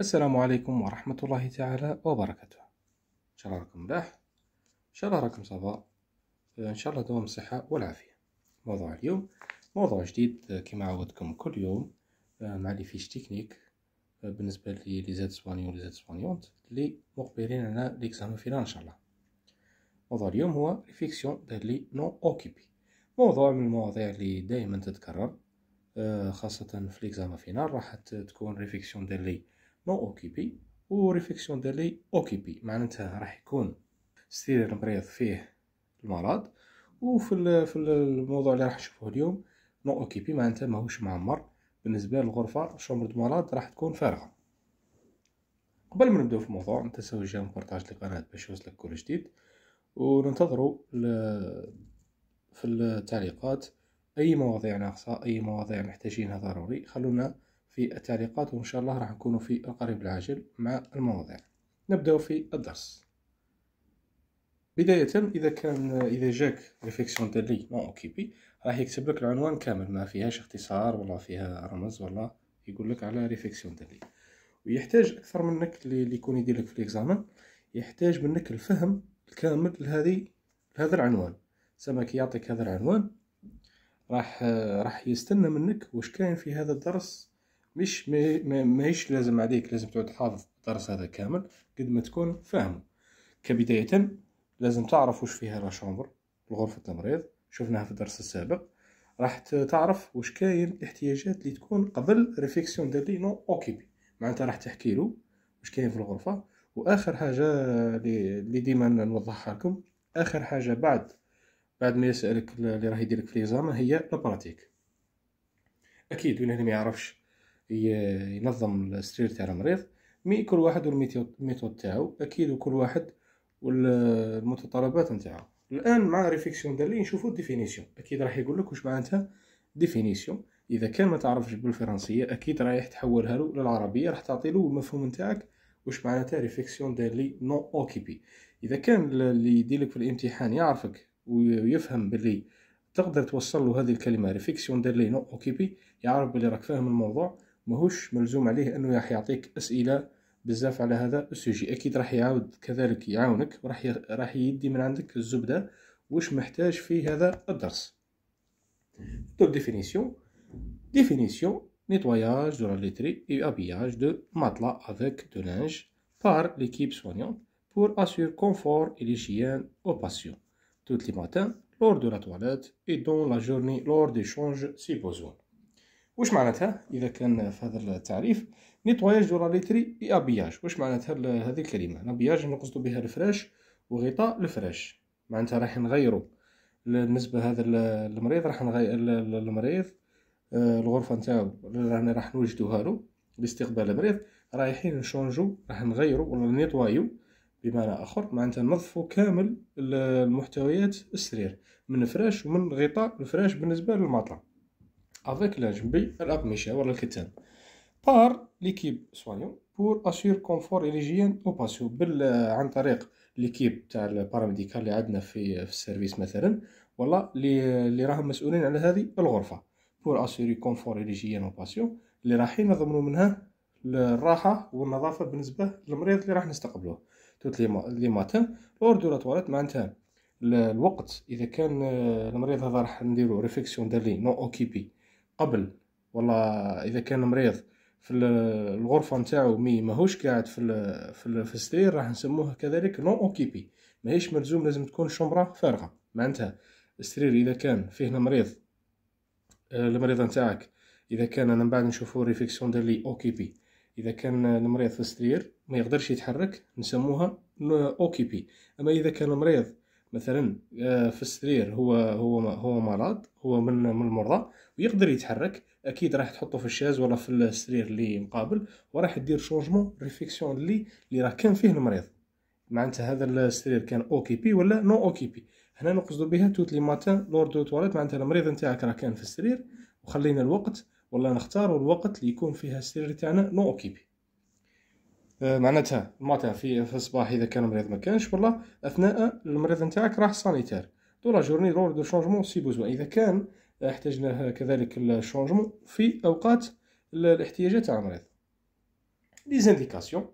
السلام عليكم ورحمة الله تعالى وبركاته إن شاء الله راكم ملاح إن شاء الله راكم صفاء إن شاء الله دوام الصحة والعافية موضوع اليوم موضوع جديد كما عودتكم كل يوم آه، مع لي فيش تكنيك آه، بالنسبة لي زاد سبانيون لي زاد سوانيونت لي مقبلين على ليكزامو فينا إن شاء الله موضوع اليوم هو ريفيكسيون دار لي نون أوكيبي موضوع من المواضيع اللي دائما تتكرر آه، خاصة في ليكزامو فينال راح تكون ريفيكسيون دار لي نو اوكيبي ريفيكسيون ديال لي اوكيبي معناتها راح يكون السرير المريض فيه المرض وفي في الموضوع اللي راح نشوفوه اليوم نو اوكيبي معناتها ماهوش معمر بالنسبه للغرفه شومبر المرض راح تكون فارغه قبل ما نبداو في الموضوع ما تنساو جيم بارطاج القناه باش يوصلك كل جديد وننتظروا في التعليقات اي مواضيع ناقصه اي مواضيع محتاجينها ضروري خلونا في التعليقات وإن شاء الله راح نكونوا في القريب العاجل مع المواضيع نبدأ في الدرس بداية إذا كان إذا جاك ريفيكسيون دالي لي نون أوكيبي راح يكتب لك العنوان كامل ما فيهاش اختصار ولا فيها رمز ولا يقول لك على ريفيكسيون دالي ويحتاج أكثر منك اللي يكون يدير لك في الإكزامان يحتاج منك الفهم الكامل لهذه لهذا العنوان سما كي يعطيك هذا العنوان راح راح يستنى منك واش كاين في هذا الدرس مش ماهيش لازم عليك لازم تعود حافظ الدرس هذا كامل قد ما تكون فاهمه كبداية لازم تعرف وش فيها لاشومبر شومبر غرفة المريض شفناها في الدرس السابق راح تعرف واش كاين الاحتياجات اللي تكون قبل ريفيكسيون ديال نو اوكيبي معناتها راح تحكي له واش كاين في الغرفة واخر حاجة اللي ديما نوضحها لكم اخر حاجة بعد بعد ما يسالك اللي راه يديرك في ليزام هي لابراتيك اكيد وين اللي ما يعرفش ينظم السرير تاع المريض مي كل واحد والميثود تاعو اكيد وكل واحد والمتطلبات نتاعو الان مع ريفيكسيون دالي نشوفو ديفينيسيون اكيد راح يقول لك واش معناتها ديفينيسيون اذا كان ما تعرفش بالفرنسيه اكيد رايح تحولها له للعربيه راح تعطي له المفهوم نتاعك واش معناتها ريفيكسيون دالي نو اوكيبي اذا كان اللي يديلك في الامتحان يعرفك ويفهم باللي تقدر توصل له هذه الكلمه ريفيكسيون دالي نو اوكيبي يعرف باللي راك فاهم الموضوع ماهوش ملزوم عليه انه راح يعطيك اسئله بزاف على هذا السوجي اكيد راح يعاود كذلك يعاونك وراح ي... راح يدي من عندك الزبده واش محتاج في هذا الدرس دو ديفينيسيون ديفينيسيون نيتواياج دو لاتري اي ابياج دو ماطلا افيك دو لانج بار ليكيب سوانيون بور اسور كونفور اي ليجيان او باسيون توت لي ماتان لور دو لا تواليت اي دون لا جورني لور دي شونج سي بوزوان واش معناتها اذا كان في هذا التعريف نيتواياج دو ليتري اي ابياج واش معناتها هذه الكلمه الابياج نقصد بها الفراش وغطاء الفراش معناتها راح نغيرو بالنسبه هذا المريض راح نغير المريض آه، الغرفه نتاعو راني راح نوجدوها له لاستقبال المريض رايحين نشونجو راح نغيرو ولا نيتوايو بمعنى اخر معناتها نظفوا كامل المحتويات السرير من فراش ومن غطاء الفراش بالنسبه للمطلع avec la jambée الاب مشى ورا الكتان بار ليكيب سوانيون بور اشير كونفور اي ليجيان او باسيو بال عن طريق ليكيب تاع الباراميديكال اللي عندنا في في السيرفيس مثلا ولا اللي اللي راهم مسؤولين على هذه الغرفه بور اسيري كونفور اي او باسيون اللي رايحين نضمنوا منها الراحه والنظافه بالنسبه للمريض اللي راح نستقبلوه توت لي ماتان لور لا تواليت معناتها الوقت اذا كان المريض هذا راح نديرو ريفيكسيون دار نو اوكيبي قبل ولا اذا كان مريض في الغرفه نتاعو مي ماهوش قاعد في الـ في, الـ في السرير راح نسموه كذلك نون اوكيبي ماهيش ملزوم لازم تكون شمره فارغه معناتها السرير اذا كان فيه المريض المريض آه، نتاعك اذا كان انا من بعد نشوفو ريفيكسيون ديال لي اوكيبي اذا كان المريض في السرير ما يقدرش يتحرك نسموها اوكيبي اما اذا كان المريض مثلا آه، في السرير هو هو هو مرض هو من من المرضى ويقدر يتحرك اكيد راح تحطه في الشاز ولا في السرير اللي مقابل وراح دير شونجمون ريفيكسيون اللي اللي راه كان فيه المريض معناتها هذا السرير كان اوكيبي ولا نو اوكيبي هنا نقصدو بها توت لي ماتان لور دو تواليت معناتها المريض نتاعك راه كان في السرير وخلينا الوقت ولا نختار الوقت اللي يكون فيها السرير تاعنا نو اوكيبي آه، معناتها معناتها في في الصباح اذا كان المريض ما كانش والله اثناء المريض نتاعك راح سانيتير دو لا جورني رول دو شونجمون سي بوزوا اذا كان احتاجنا كذلك الشونجمون في اوقات الاحتياجات تاع المريض لي زانديكاسيون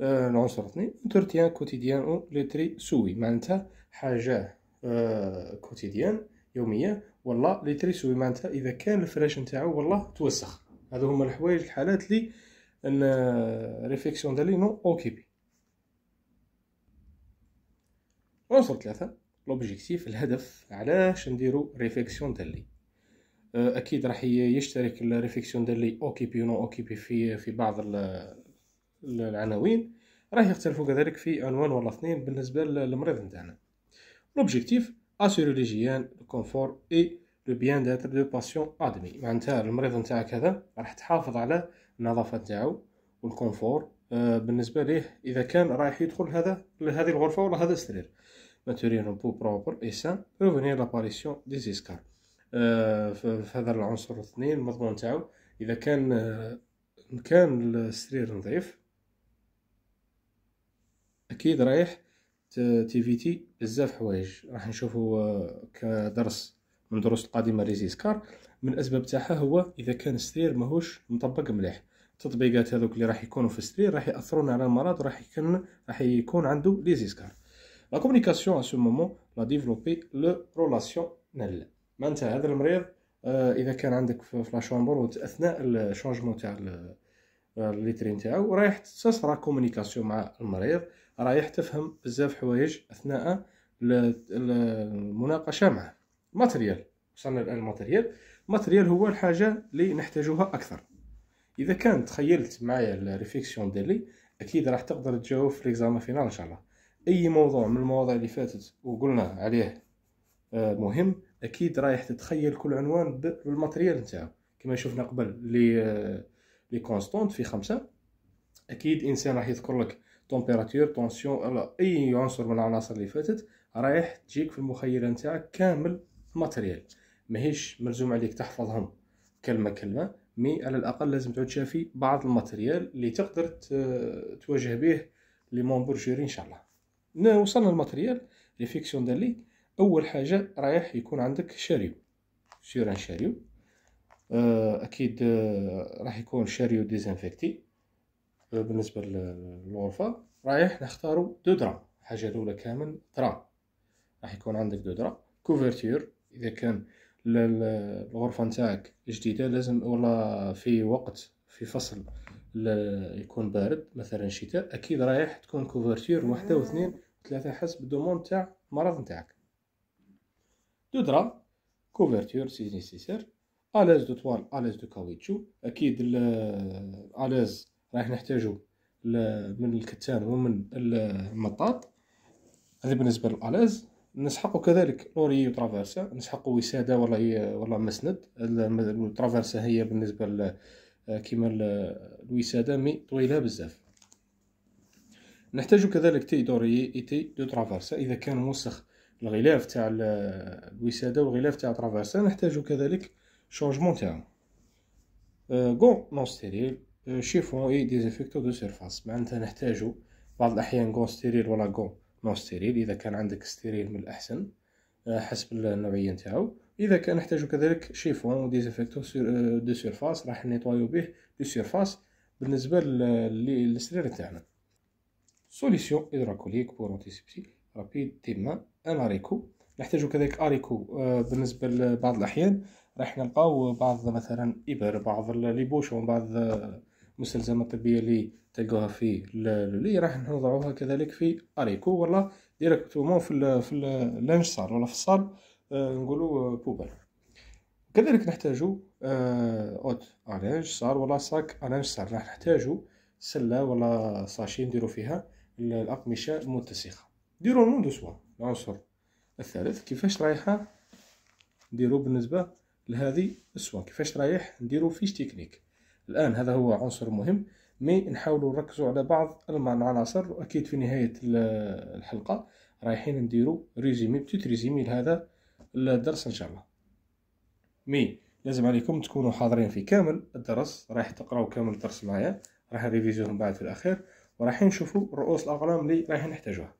العنصر الثاني انترتيان كوتيديان او تري سوي معناتها حاجه كوتيديان آه، يوميه والله تري سوي معناتها اذا كان الفراش نتاعو والله توسخ هذو هما الحوايج الحالات اللي ان ريفيكسيون ديالي نو اوكيبي عنصر ثلاثة لوبجيكتيف الهدف علاش نديرو ريفليكسيون ديالي اكيد راح يشترك الريفليكسيون ديالي اوكيبي ونو اوكيبي في في بعض العناوين راح يختلفوا كذلك في عنوان ولا اثنين بالنسبه للمريض نتاعنا لوبجيكتيف اسيري ليجيان كونفور اي لو بيان داتر دو باسيون ادمي معناتها المريض نتاعك هذا راح تحافظ على النظافه تاعو والكونفور آه، بالنسبه ليه اذا كان رايح يدخل هذا لهذه الغرفه ولا هذا السرير ماتيريال بو بروبر اي سان بروفونير لاباريسيون دي زيسكار آه، في هذا العنصر الاثنين المضمون تاعو اذا كان مكان آه، كان السرير نظيف اكيد رايح تيفيتي بزاف حوايج راح نشوفوا كدرس من دروس القادمه ريزيسكار من الاسباب تاعها هو اذا كان السرير ماهوش مطبق مليح التطبيقات هذوك اللي راح يكونوا في السرير راح ياثرون على المرض راح يكون راح يكون عنده لي زيسكار لا كومونيكاسيون ا سو مومون لا ديفلوبي لو رولاسيون معناتها هذا المريض آه، اذا كان عندك في لا شامبر اثناء الشونجمون تاع الليترين تاعو رايح تصرا كومونيكاسيون مع المريض رايح تفهم بزاف حوايج اثناء المناقشه معه ماتريال وصلنا الان الماتريال ماتريال هو الحاجه اللي نحتاجوها اكثر اذا كان تخيلت معايا الريفيكسيون ديالي اكيد راح تقدر تجاوب في ليكزام فينال ان شاء الله اي موضوع من المواضيع اللي فاتت وقلنا عليه آه، مهم اكيد رايح تتخيل كل عنوان بالماتريال نتاعو كما شفنا قبل لي آه، لي كونستونت في خمسة اكيد انسان راح يذكر لك تمبيراتور طونسيون اي عنصر من العناصر اللي فاتت رايح تجيك في المخيله نتاعك كامل ماتريال ماهيش ملزوم عليك تحفظهم كلمه كلمه مي على الاقل لازم تعود شافي بعض الماتريال اللي تقدر تواجه به لي جوري ان شاء الله وصلنا للماتريال لي فيكسيون دالي اول حاجه رايح يكون عندك شاريو سير ان شاريو آه، اكيد آه، راح يكون شاريو ديزانفيكتي آه، بالنسبه للغرفه رايح نختارو دو درا الحاجه الاولى كامل درا راح يكون عندك دو درا كوفرتير اذا كان الغرفه نتاعك الجديده لازم ولا في وقت في فصل يكون بارد مثلا شتاء اكيد رايح تكون كوفرتير وحده واثنين ثلاثه حسب الدومون تاع المرض نتاعك دو درا كوفرتير سي نيسيسير الاز دو طوال الاز دو كاويتشو اكيد الاز آه، رايح نحتاجو من الكتان ومن المطاط هذه بالنسبه للالاز نسحقوا كذلك لوري وترافيرسا نسحقوا وساده ولا هي ولا مسند ترافيرسا هي بالنسبه كيما الوساده مي طويله بزاف نحتاج كذلك تي دوري اي تي دو ترافيرسا اذا كان موسخ الغلاف تاع الوساده والغلاف تاع ترافيرسا نحتاج كذلك شونجمون تاعو أه، غون نون ستيريل أه، شيفون اي ديزيفيكتو دو سيرفاس معناتها نحتاجو بعض الاحيان غون ستيريل ولا غون نون ستيريل اذا كان عندك ستيريل من الاحسن آه، حسب النوعيه نتاعو اذا كان نحتاجو كذلك شيفون ديزافيكتو آه، دو سيرفاس راح نيتوايو به دو سيرفاس بالنسبه للسرير تاعنا سوليسيون هيدراكوليك بور انتيسيبسي رابيد تيما ان اريكو نحتاجو كذلك اريكو آه، بالنسبه لبعض الاحيان راح نلقاو بعض مثلا ابر بعض لي بوشون بعض مستلزمات طبيه اللي تلقوها في اللي راح نوضعوها كذلك في اريكو ولا ديريكتومون في ال في اللانج صال ولا في الصال آه، نقولوا آه، بوبال كذلك نحتاجو آه، اوت الانج صار ولا ساك الانج صار راح نحتاجو سله ولا ساشي نديرو فيها الاقمشه المتسخه ديرو نون دو سوا العنصر الثالث كيفاش رايحه نديرو بالنسبه لهذه السوا كيفاش رايح نديرو فيش تكنيك الآن هذا هو عنصر مهم مي نحاولوا نركزوا على بعض العناصر وأكيد في نهاية الحلقة رايحين نديروا ريزيمي بتيت ريزيمي لهذا الدرس إن شاء الله مي لازم عليكم تكونوا حاضرين في كامل الدرس رايح تقراو كامل الدرس معايا راح نريفيزيوهم بعد في الأخير ورايحين نشوفوا رؤوس الأقلام اللي رايحين نحتاجوها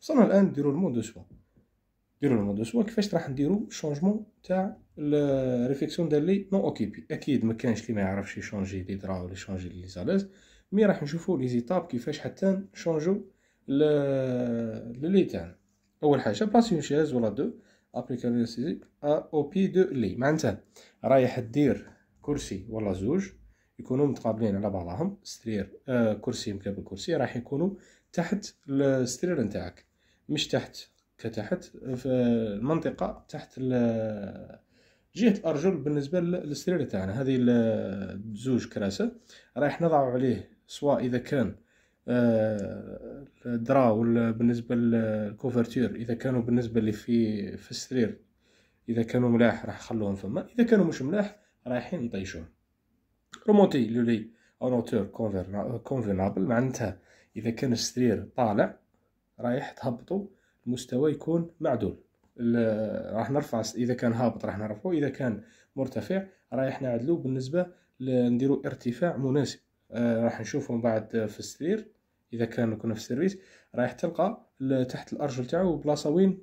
وصلنا الآن نديروا المون دو سوا ديرو لو دو سوا كيفاش راح نديرو شونجمون تاع الريفليكسيون ديال لي نو اوكيبي اكيد ما كانش اللي ما يعرفش يشونجي لي درا ولا يشونجي لي زاليز مي راح نشوفو لي زيتاب كيفاش حتى نشونجو لي تاعنا اول حاجه بلاصي اون شيز ولا دو ابلي ا او بي دو لي معناتها رايح دير كرسي ولا زوج يكونوا متقابلين على بعضهم سرير آه كرسي مقابل كرسي راح يكونوا تحت السرير نتاعك مش تحت كتحت في المنطقه تحت جهه الارجل بالنسبه للسرير تاعنا هذه زوج كراسه رايح نضع عليه سواء اذا كان آه، الدرا ولا بالنسبه للكوفرتير اذا كانوا بالنسبه اللي في في السرير اذا كانوا ملاح راح نخلوهم فما اذا كانوا مش ملاح رايحين نطيشوهم رومونتي لولي اون اوتور كونفينابل معناتها اذا كان السرير طالع رايح تهبطو المستوى يكون معدول راح نرفع اذا كان هابط راح نرفعه اذا كان مرتفع رايح نعدلو بالنسبه نديرو ارتفاع مناسب آه، راح نشوفه من بعد في السرير اذا كان كنا في السيرفيس رايح تلقى تحت الارجل تاعو بلاصه وين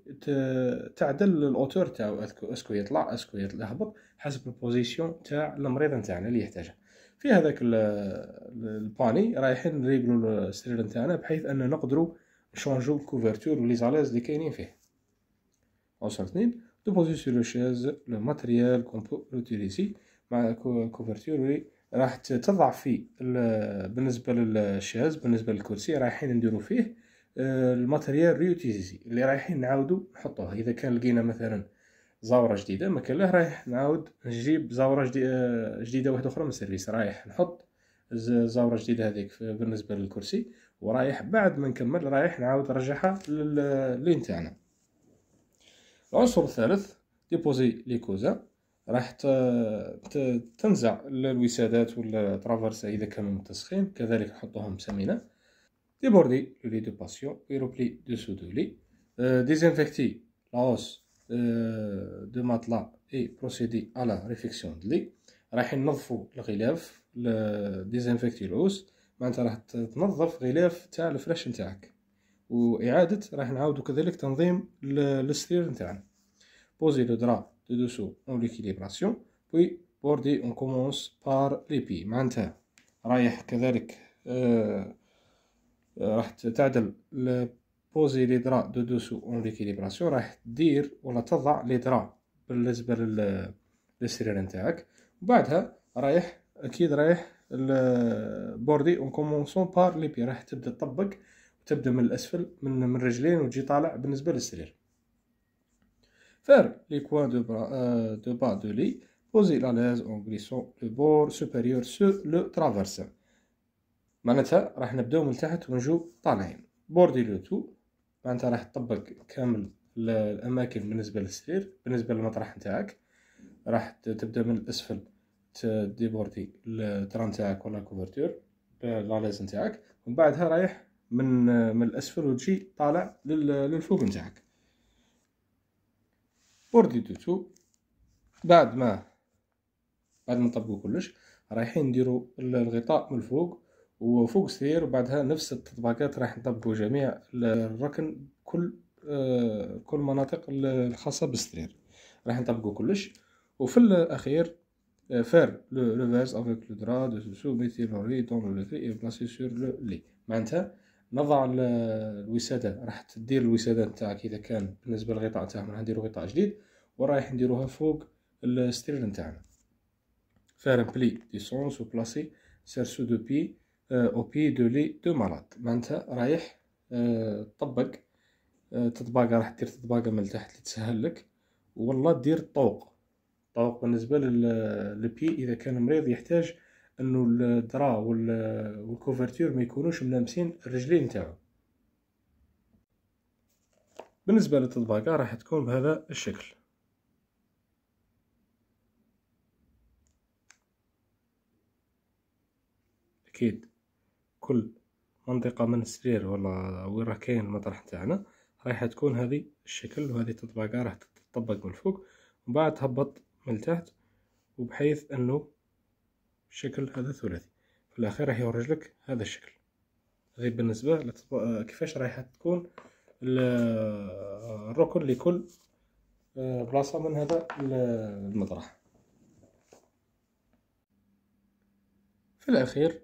تعدل الاوتور تاعو اسكو يطلع اسكو يهبط حسب البوزيسيون تاع المريض نتاعنا اللي يحتاجها في هذاك الباني رايحين نريقلو السرير نتاعنا بحيث ان نقدروا شونجو الكوفرتور ولي زالاز لي كاينين فيه اونسون اثنين بوزي سور لو شاز لو ماتريال كون بو لوتيليزي مع الكوفرتور لي راح تضع في بالنسبه للشاز بالنسبه للكرسي رايحين نديرو فيه الماتريال ريوتيزي اللي رايحين نعاودو نحطوه اذا كان لقينا مثلا زاوره جديده ما كان له رايح نعاود نجيب زاوره جديده, جديدة واحده اخرى من السيرفيس رايح نحط الزاوره الجديده هذيك بالنسبه للكرسي ورايح بعد ما نكمل رايح نعاود نرجعها للين تاعنا العنصر الثالث ديبوزي لي كوزا راح تنزع الوسادات ولا ترافرسا اذا كانوا متسخين كذلك نحطوهم سمينه ديبوردي لو لي دو باسيون ويروبلي دوسو دو لي ديزانفكتي لاوس دو ماتلا اي بروسيدي على ريفيكسيون دلي راح ننظفوا الغلاف ديزانفكتي العوس معناتها راح تنظف غلاف تاع الفلاش نتاعك واعاده راح نعاودو كذلك تنظيم الستير نتاعنا بوزي لو درا دو دوسو اون ليكيليبراسيون بوي بوردي اون كومونس بار لي بي معناتها رايح كذلك آه، راح تعدل بوزي لي درا دو دوسو اون ليكيليبراسيون راح دير ولا تضع لي درا بالنسبه للسرير نتاعك وبعدها رايح اكيد رايح البوردي اون كومونسون بار لي بي راح تبدا تطبق تبدا من الاسفل من من رجلين وتجي طالع بالنسبه للسرير فار لي كوان دو برا دو با دو لي بوزي لا ليز اون غليسون لو بور سوبيريور سو لو ترافيرس معناتها راح نبداو من تحت ونجو طالعين بوردي لو تو معناتها راح تطبق كامل الاماكن بالنسبه للسرير بالنسبه للمطرح نتاعك راح تبدا من الاسفل تديبوردي التران تاعك ولا الكوفرتور لا ليز نتاعك ومن بعدها رايح من من الاسفل وتجي طالع للفوق نتاعك بوردي تو بعد ما بعد ما نطبقو كلش رايحين نديرو الغطاء من الفوق وفوق سير وبعدها نفس التطبيقات راح نطبقو جميع الركن كل آه، كل مناطق الخاصه بالسرير راح نطبقو كلش وفي الاخير Euh, faire le reverse avec le drap de dessous, mettez le riz dans le levier et placer sur le lit Maintenant, نضع الوسادة راح تدير الوسادة نتاعك إذا كان بالنسبة للغطاء نتاعهم راح نديرو غطاء جديد ورايح نديروها فوق السترير نتاعنا فار بلي ديسونس du sens ou placer cerceau بي pied euh, au دو de lit de malade رايح تطبق euh, تطباقة راح دير تطباقة من تحت اللي تسهل لك والله دير طوق دونك بالنسبه للبي اذا كان مريض يحتاج انه الدرا والكوفرتير ما يكونوش ملامسين الرجلين نتاعو بالنسبه للتطباقة راح تكون بهذا الشكل اكيد كل منطقه من السرير ولا وين راه كاين المطرح نتاعنا رايحه تكون هذه الشكل وهذه التطباقة راح تطبق من فوق ومن بعد تهبط من تحت وبحيث انه الشكل هذا ثلاثي في الاخير راح يخرج لك هذا الشكل غير بالنسبه كيفاش رايحة تكون الركن لكل آه، بلاصه من هذا المطرح في الاخير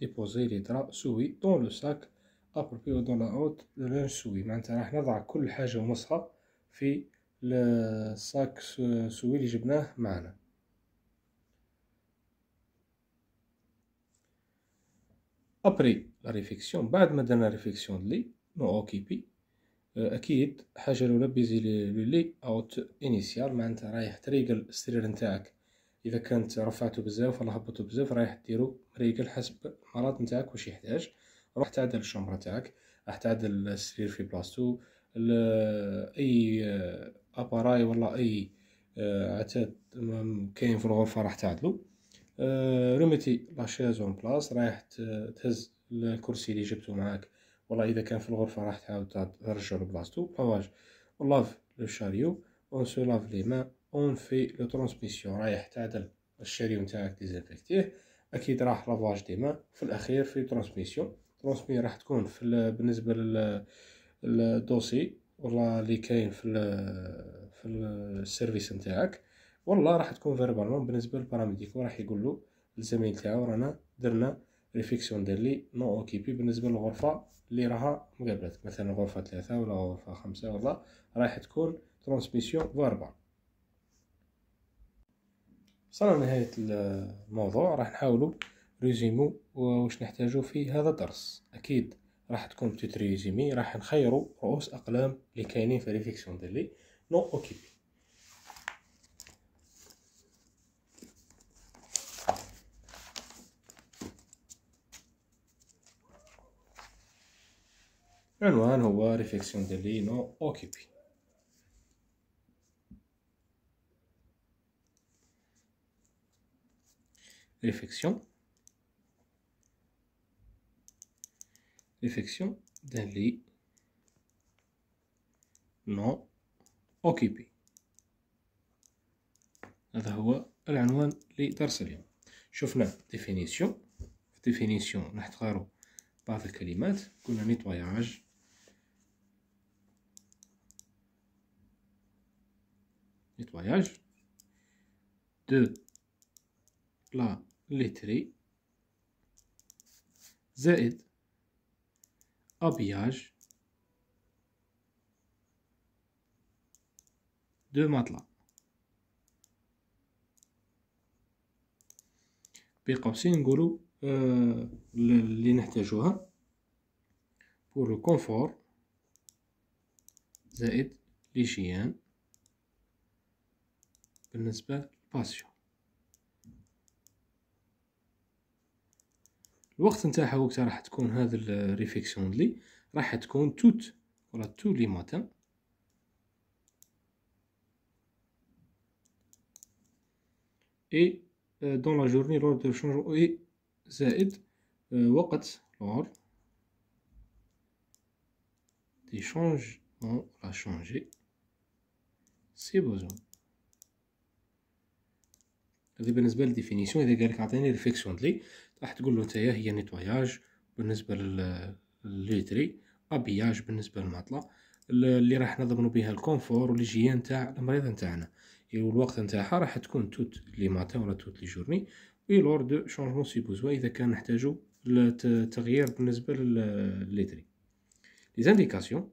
ديبوزي لي درا سوي دون لو ساك ابروبي دون لا اوت دو لانج سوي معناتها راح نضع كل حاجه ومصها في الساك سوي اللي جبناه معنا ابري لا ريفيكسيون بعد ما درنا ريفيكسيون لي نو اوكيبي اكيد حاجه الاولى بيزي لي اوت انيسيال معناتها رايح تريقل السرير نتاعك اذا كانت رفعته بزاف ولا هبطته بزاف رايح ديرو ريقل حسب المرات نتاعك واش يحتاج راح تعدل الشمره نتاعك راح تعدل السرير في بلاصتو اي اباراي ولا اي آه، عتاد كاين في الغرفه راح تعدلو آه، رميتي لاشيز اون بلاص رايح تهز الكرسي اللي جبتو معاك والله اذا كان في الغرفه راح تعاود ترجعو لبلاصتو لافاج اون لاف لو شاريو اون سو لاف لي مان اون في لو ترانسميسيون رايح تعدل الشاريو نتاعك ديزانفيكتيه اكيد راح لافاج دي في الاخير في ترانسميسيون ترانسمي راح تكون في بالنسبه للدوسي والله اللي كاين في في السيرفيس نتاعك والله راح تكون فيربالمون بالنسبه للباراميديك راح يقول له الزميل تاعو رانا درنا ريفيكسيون ديرلي لي نو اوكيبي بالنسبه للغرفه اللي راها مقابلتك مثلا غرفه ثلاثة ولا غرفه خمسة ولا راح تكون ترانسميسيون فيربال وصلنا نهاية الموضوع راح نحاولو ريزيمو واش نحتاجو في هذا الدرس أكيد راح تكون بتيت ريزومي راح نخيرو رؤوس اقلام اللي كاينين في ريفيكسيون ديالي نو اوكيبي عنوان هو ريفيكسيون ديالي نو اوكيبي ريفيكسيون l'effection d'un lit non occupé. هذا هو العنوان لدرس اليوم شفنا ديفينيسيون في ديفينيسيون نحتارو بعض الكلمات قلنا نيتواياج نيتواياج دو بلا لتري زائد Habillage. دو matelas. بقوسين نقولو نقولوا آه، اللي نحتاجوها بور لو كونفور زائد لي شيان بالنسبه للباسيون الوقت نتاعها وقتها راح تكون هذا الريفيكسيون لي راح تكون توت ولا تو لي ماتان اي دون لا جورني لور دو شونجو اي زائد وقت لور دي شونج اون لا شونجي سي بوزون هذه بالنسبه للديفينيسيون اذا قالك عطيني اعطيني ريفليكسيون راح تقول له نتايا هي نيتواياج بالنسبه لليتري ابياج بالنسبه للمعطله اللي راح نضمنوا بها الكونفور والهجيه نتاع المريض نتاعنا والوقت نتاعها راح تكون توت لي ماتان ولا توت لي جورني وي لور دو شونجمون سي بوزوا اذا كان نحتاجو التغيير بالنسبه لليتري لي زانديكاسيون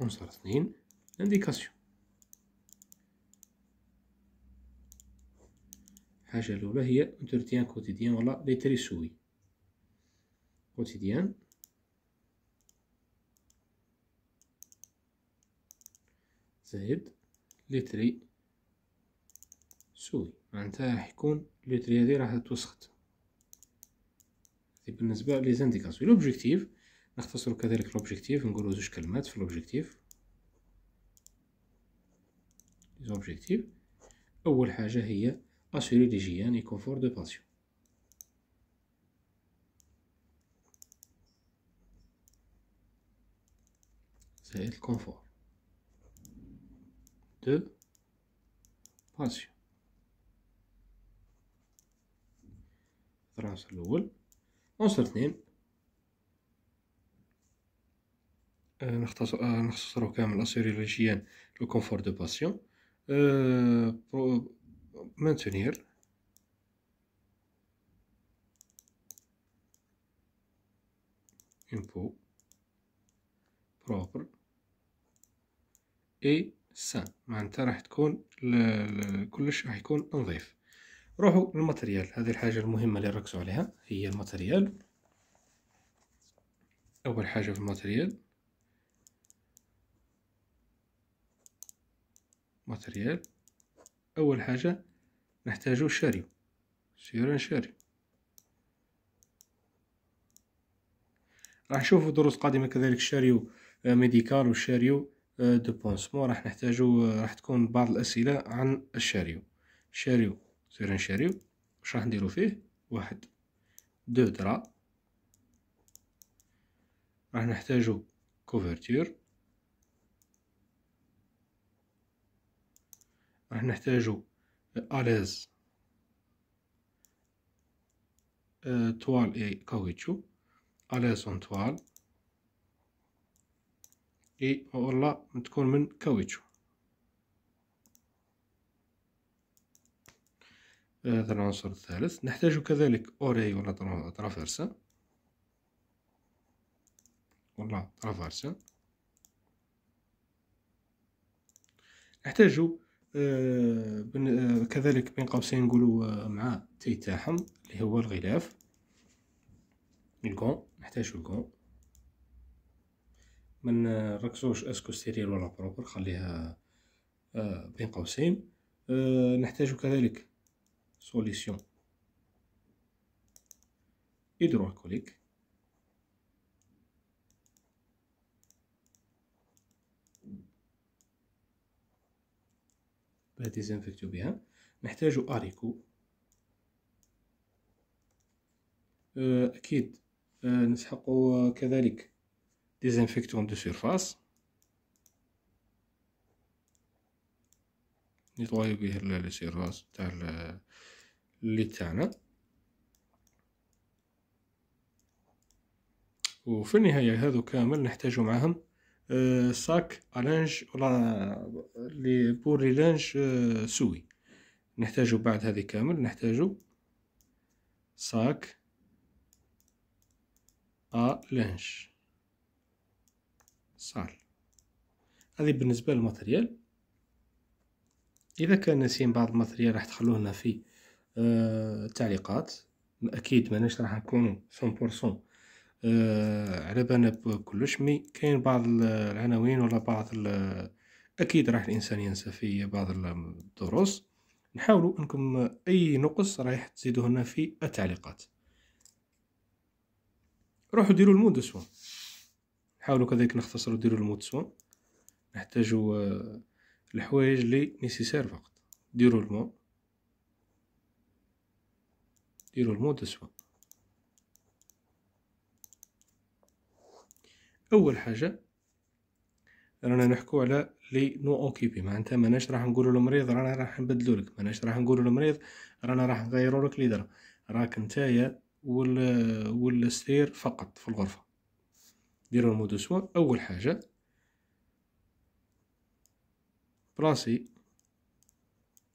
عنصر اثنين انديكاسيون الحاجة الأولى هي انترتيان كوتيديان ولا ليتري سوي كوتيديان زائد ليتري سوي معنتها راح يكون ليتري هذه راح توسخت هذه بالنسبة ليزانديكاسيون لوبجيكتيف نختصر كذلك لوبجيكتيف نقولو زوج كلمات في لوبجيكتيف لوبجيكتيف أول حاجة هي assurer l'hygiène et confort de patients. زائد الكونفور دو باسيون عنصر الأول عنصر اثنين آه نختص... آه euh, نختصره كامل أسيري لو كونفور دو باسيون آه maintenir here info proper a e, sun معناتها راح تكون كلش راح يكون نظيف روحوا للماتريال هذه الحاجة المهمة اللي ركزوا عليها هي الماتريال أول حاجة في الماتريال ماتريال أول حاجة نحتاجو الشاريو سيران شاريو راح نشوفو دروس قادمة كذلك الشاريو آه، ميديكال وشاريو آه، دو بونسمون راح نحتاجو آه، راح تكون بعض الأسئلة عن الشاريو شاريو سيران شاريو واش راح نديرو فيه واحد دو درا راح نحتاجو كوفرتير راح نحتاجو آه، ألاز آه، توال اي كاوتشو ألاز اون توال اي والله تكون من كاوتشو آه، هذا العنصر الثالث نحتاج كذلك أوري ولا ترافيرسا ولا ترافيرسا نحتاجو آه، آه، كذلك بين قوسين نقولوا آه، مع تاعهم اللي هو الغلاف الكون نحتاج الكون ما نركزوش اسكو ستيريل ولا بروبر خليها بين قوسين نحتاج كذلك سوليسيون هيدروكوليك فديزانفكتو بها نحتاجو اريكو أه، اكيد أه، نسحقو كذلك ديزانفكتون دو سيرفاس بيه به سيرفاس تاع اللي تاعنا وفي النهاية هذو كامل نحتاجو معهم ساك لانش ولا لي بور لي سوي نحتاجو بعد هذه كامل نحتاجو ساك ا لانش صال هذه بالنسبه للماتريال اذا كان ناسين بعض الماتريال راح تخلوه لنا في التعليقات آه، اكيد ماناش راح نكون 100% آه على بالنا بكلش مي كاين بعض العناوين ولا بعض اكيد راح الانسان ينسى في بعض الدروس نحاولوا انكم اي نقص رايح تزيدوه لنا في التعليقات روحوا ديروا المود سوا نحاولوا كذلك نختصروا ديروا المود سوا نحتاجوا آه، الحوايج لي نيسيسير فقط ديروا المو ديروا المود سوا اول حاجه رانا نحكو على لي نو اوكيبي معناتها ماناش راح نقولو للمريض رانا راح نبدلولك لك ماناش راح نقولو للمريض رانا راح نغيرولك لك ليدرا راك نتايا وال والسرير فقط في الغرفه ديروا المود سوا اول حاجه براسي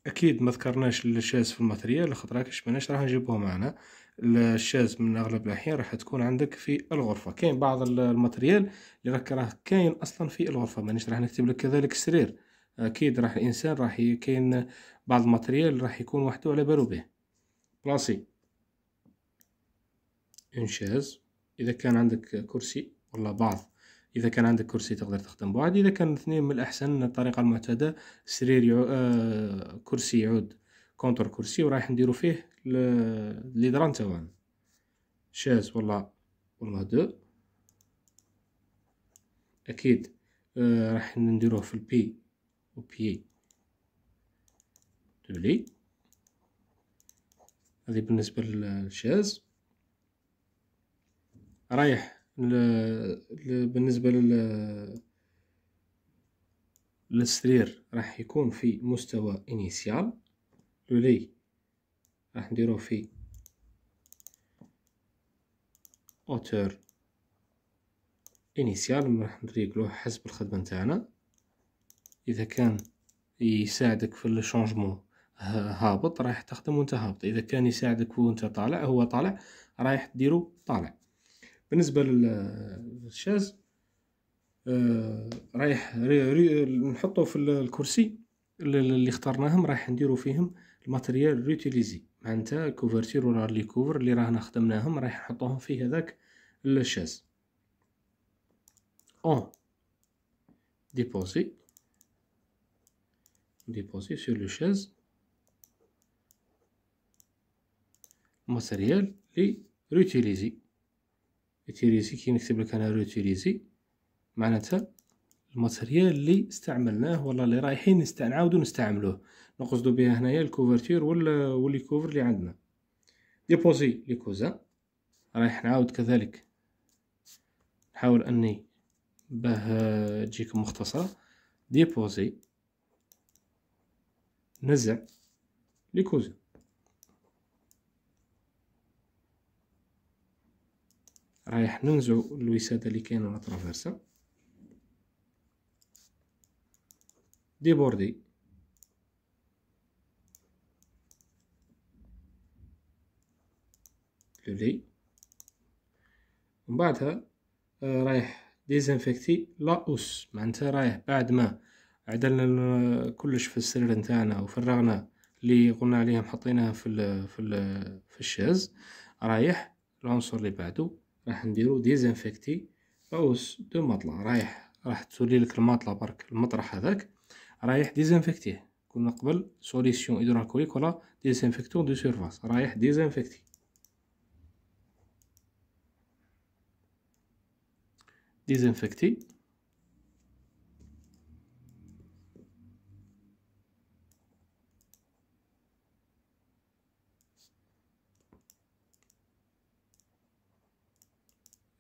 اكيد ما ذكرناش الشاز في الماتريال خاطر راكش ماناش راح نجيبوه معنا الشاز من اغلب الاحيان راح تكون عندك في الغرفه كاين بعض الماتريال اللي راك راه كاين اصلا في الغرفه مانيش راح نكتب لك كذلك السرير اكيد راح الانسان راح كاين بعض الماتريال راح يكون وحده على بالو به بلاصي اون شاز اذا كان عندك كرسي ولا بعض اذا كان عندك كرسي تقدر تخدم بعد اذا كان اثنين من الاحسن الطريقه المعتاده سرير يعو... آه كرسي يعود كونتر كرسي ورايح نديرو فيه لي دران نتا شاز والله والله دو اكيد آه، راح نديروه في البي و بي دولي هذه بالنسبه للشاز رايح بالنسبه لل السرير راح يكون في مستوى انيسيال لولي راح نديرو في اوتور انيسيال راح نريقلوه حسب الخدمة نتاعنا إذا كان يساعدك في الشونجمون هابط رايح تخدم وانت هابط اذا كان يساعدك وانت طالع هو طالع رايح تديرو طالع بالنسبه للشاز آه، رايح ري نحطه في الكرسي اللي اخترناهم رايح نديرو فيهم الماتريال ريوتيليزي معناتها كوفرتير ولا لي كوفر اللي راهنا خدمناهم رايح نحطوهم في هذاك الشاز او ديبوزي ديبوزي سور لو شاز ماتيريال لي روتيليزي روتيليزي كي نكتب لك انا روتيليزي معناتها الماتيريال اللي استعملناه ولا اللي رايحين نعاودو نستعملوه نقصدو بها هنايا الكوفرتير ولي كوفر اللي عندنا ديبوزي لي كوزا رايح نعاود كذلك نحاول اني باه تجيكم مختصرة ديبوزي نزع لي كوزا رايح ننزعو الوسادة اللي كاينة لا ترافيرسا ديبوردي دي ومن بعدها آه، رايح ديزانفيكتي لا اوس معناتها رايح بعد ما عدلنا كلش في السرير نتاعنا وفرغنا اللي قلنا عليهم حطيناها في الـ في الـ في الشاز رايح العنصر اللي بعده راح نديرو ديزانفيكتي اوس دو مطلع رايح راح تسولي لك المطلع برك المطرح هذاك رايح ديزانفيكتيه كنا قبل سوليسيون هيدرالكوليك ولا ديزانفيكتون دو سيرفاس رايح ديزانفيكتي ديزانفكتي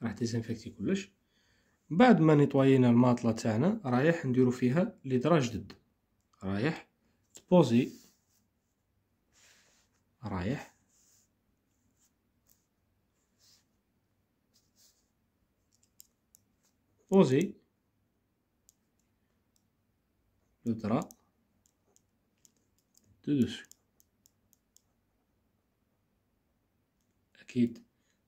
راح ديزانفكتي كلش بعد ما نطوينا الماطله تاعنا رايح نديرو فيها درا جدد رايح تبوزي رايح أوزي le drap اكيد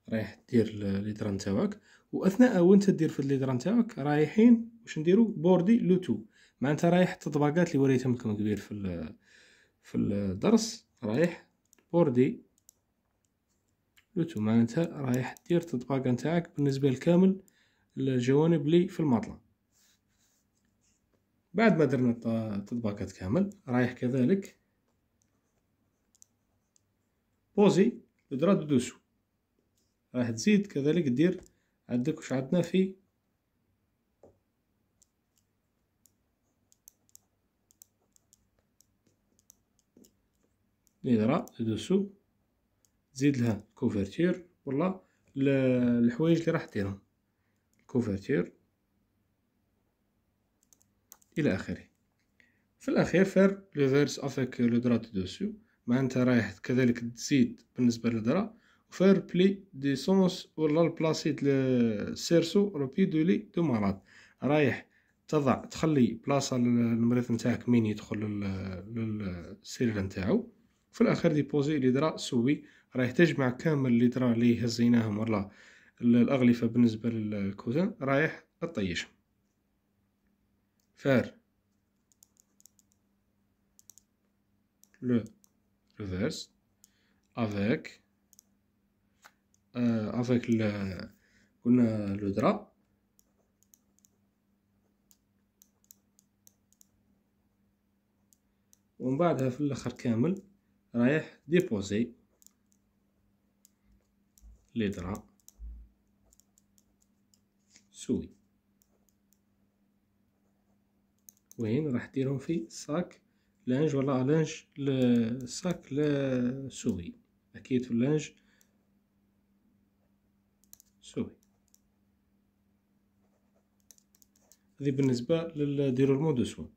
رايح دير ليدران تاعك واثناء وانت دير في الليدران تاعك رايحين واش نديرو بوردي لوتو معناتها رايح تطبقات اللي وريتهم لكم كبير في ال في الدرس رايح بوردي لوتو معناتها رايح دير التطبيق تاعك بالنسبه لكامل الجوانب لي في المطلع بعد ما درنا التطباقات كامل رايح كذلك بوزي الدرا دوسو راح تزيد كذلك دير عندك واش عندنا في ليدرا دوسو تزيد لها كوفرتير ولا الحوايج اللي راح ديرهم كوفرتير الى اخره في الاخير فار لو فيرس افيك لو درا دوسو معناتها رايح كذلك تزيد بالنسبه للدرا فير بلي دي سونس ولا البلاسيت سيرسو روبي دو لي دو مرض رايح تضع تخلي بلاصه للمريض نتاعك مين يدخل للسرير نتاعو في الاخير ديبوزي لي درا سوي رايح تجمع كامل لي درا لي هزيناهم ولا الأغلفة بالنسبة للكوزن رايح الطيش فار لو reverse افيك آه، افيك avec قلنا لو درا ومن بعدها في الاخر كامل رايح ديبوزي لي درا سوي وين راح ديرهم في ساك لانج ولا لانج ساك لا سوي اكيد في لانج سوي هذه بالنسبة للديرورمون دو سوي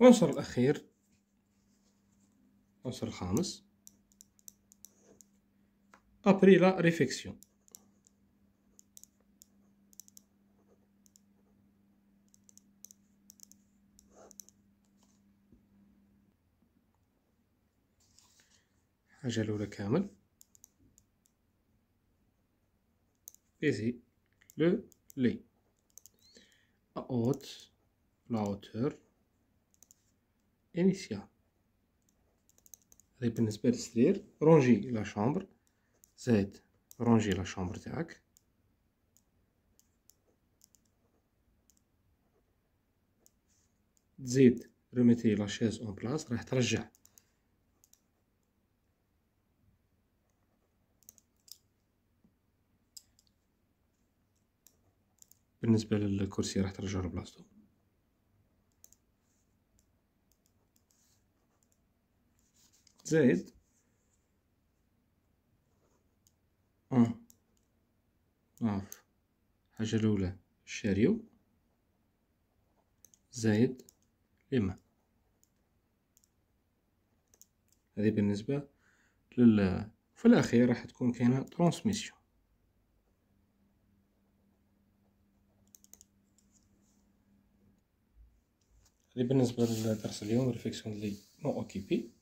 العنصر الأخير العنصر الخامس Après la réflexion, ajoutez le caméra, paixz le lait à haute la hauteur initiale. Répétez-vous pour ranger la chambre. زائد رونجي لا شومبر تاعك تزيد روميتي لا شيز اون بلاص راح ترجع بالنسبه للكرسي راح ترجع لبلاصتو زائد أون نعم. أونف الحاجة الأولى الشاريو زائد لما هذه بالنسبة لل في الأخير راح تكون كاينة ترانسميسيون هذه بالنسبة لدرس اليوم ريفيكسيون لي نو أوكيبي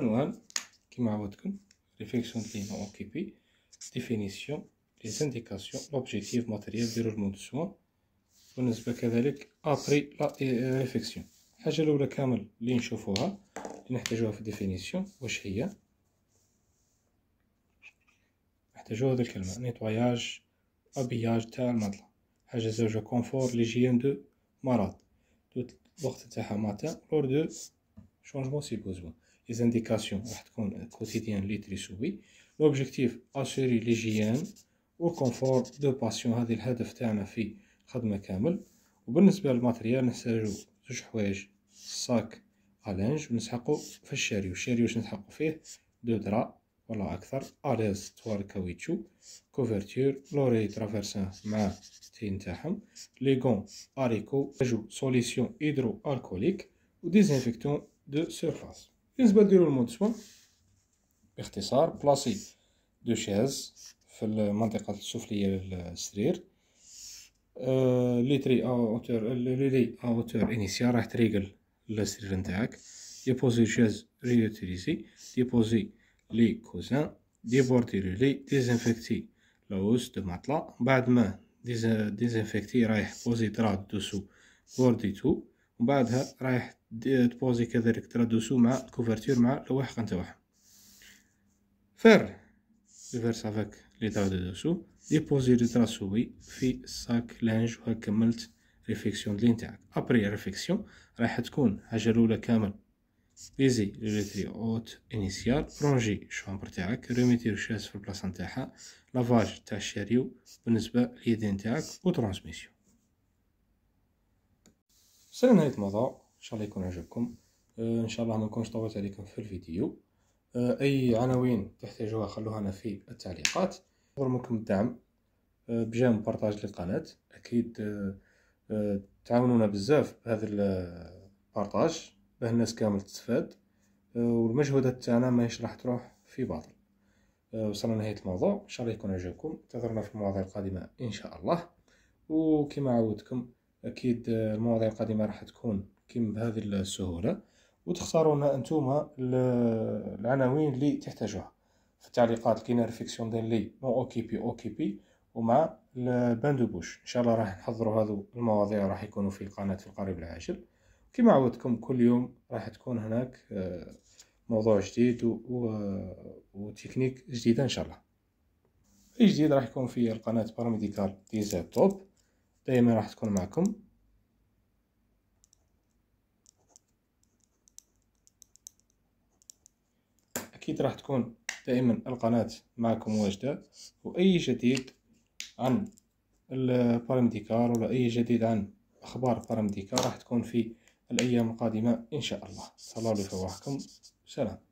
المهم كيما عودتكم ريفليكسيون كلينو اوكيبي ديفينيسيون لي سانديكاسيون لوبجيكتيف ماتيريال ديرولمون دو سوان بالنسبة كذلك ابري لا ريفليكسيون الحاجة الأولى كامل اللي نشوفوها اللي نحتاجوها في ديفينيسيون واش هي نحتاجو هاد الكلمة نيتواياج ابياج تاع المطلة حاجة زوجة كونفور ليجيان دو مرض الوقت تاعها ماتان لور دو شونجمون سي بوزوان لي زانديكاسيون راح تكون كوتيديان لي تريسوي لوبجيكتيف اشيري لي جيان كونفور دو باسيون هذه الهدف تاعنا في خدمه كامل وبالنسبه للماتريال نحتاجو زوج حوايج ساك الانج ونسحقو في الشاري والشاري واش نسحقو فيه دو درا ولا اكثر اليز توار كاويتشو كوفرتور لوري ترافيرسان مع تي نتاعهم غون اريكو جو سوليسيون هيدرو الكوليك و ديزانفيكتون دو سيرفاس بالنسبه نديرو المنتوى باختصار بلاصي دو شاز في المنطقه السفليه للسرير آه لي تري اوتور لي اوتور انيسيال راح تريقل للسرير نتاعك ديبوزي شاز ريوتيليزي ديبوزي لي كوزان ديبورتي لي ديزانفكتي لاوس دو معطله بعد ما ديزانفكتي رايح بوزي درا دوسو بوردي تو وبعدها رايح تبوزي كذلك ترادوسو مع الكوفرتير مع اللواحق نتاعها فر ريفرس افاك لي تاو دو دوسو ديبوزي لي تراسوي في ساك لانج وهاك كملت ريفيكسيون لي نتاعك ابري ريفيكسيون راح تكون حاجه الاولى كامل ليزي لوتري اوت انيسيال رونجي الشومبر تاعك ريميتي الشاس في البلاصه نتاعها لافاج تاع الشاريو بالنسبه لليدين تاعك و ترانسميسيون سلام نهاية مضى ان شاء الله يكون عجبكم آه، ان شاء الله ما نكونش طولت عليكم في الفيديو آه، اي عناوين تحتاجوها خلوها لنا في التعليقات منكم الدعم آه، بجانب بارطاج للقناة اكيد تعاونونا بزاف بهذا البارطاج باه الناس كامل تستفاد والمجهودات تاعنا ماهيش راح تروح في باطل وصلنا لنهاية الموضوع ان شاء الله يكون عجبكم انتظرنا في المواضيع القادمة ان شاء الله وكما عودتكم اكيد المواضيع القادمه راح تكون كم بهذه السهوله وتختارون انتوما العناوين اللي تحتاجوها في التعليقات كاين ريفيكسيون ديال لي نو اوكيبي اوكيبي ومع البان دو بوش ان شاء الله راح نحضروا هذو المواضيع راح يكونوا في القناه في القريب العاجل كما عودتكم كل يوم راح تكون هناك آه، موضوع جديد و... وتكنيك جديده ان شاء الله في جديد راح يكون في القناه باراميديكال ديزاب توب دائما راح تكون معكم اكيد راح تكون دائما القناة معكم واجدة واي جديد عن البارمديكار ولا اي جديد عن اخبار البارمديكار راح تكون في الايام القادمة ان شاء الله صلى الله عليه وسلم سلام